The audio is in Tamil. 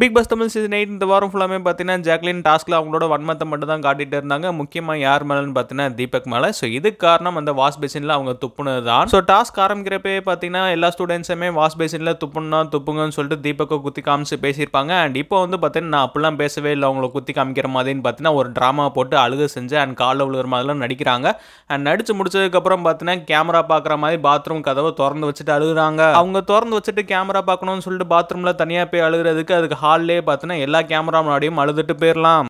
big Boss Tamil season eight இந்த வாரம் ஃபுல்லாமே பார்த்தீங்கன்னா ஜாக்லின் டாஸ்கில் அவங்களோட வன்மத்தை மட்டும் தான் காட்டிட்டு இருந்தாங்க முக்கியமாக யார் மேலேன்னு பார்த்தீங்கன்னா தீபக் மேலே ஸோ இது காரணம் அந்த வாஷ் பேசினில் அவங்க துப்புனது தான் ஸோ டாஸ்க் ஆரம்பிக்கிறப்பே பார்த்தீங்கன்னா எல்லா ஸ்டூடெண்ட்ஸுமே வாஷ் பேசினில் துப்புனா துப்புங்கன்னு சொல்லிட்டு தீபக்கை குத்தி காமிச்சு பேசியிருப்பாங்க அண்ட் இப்போ வந்து பார்த்தீங்கன்னா நான் அப்படிலாம் பேசவே இல்லை அவங்களை குத்தி காமிக்கிற மாதிரின்னு பார்த்தீங்கன்னா ஒரு ட்ராமா போட்டு அழுக செஞ்சு அண்ட் காலில் விழுகிற மாதிரிலாம் நடிக்கிறாங்க அண்ட் நடிச்சு முடிச்சதுக்கப்புறம் பார்த்தீங்கன்னா கேமரா பார்க்குற மாதிரி பாத்ரூம் கதவை திறந்து வச்சுட்டு அழுகுறாங்க அவங்க திறந்து வச்சுட்டு கேமரா பார்க்கணும்னு சொல்லிட்டு பாத்ரூமில் தனியாக போய் அழுகிறதுக்கு அதுக்கு ஹால்லே பார்த்தோன்னா எல்லா கேமரா முன்னாடியும் அழுதுட்டு போயிடலாம்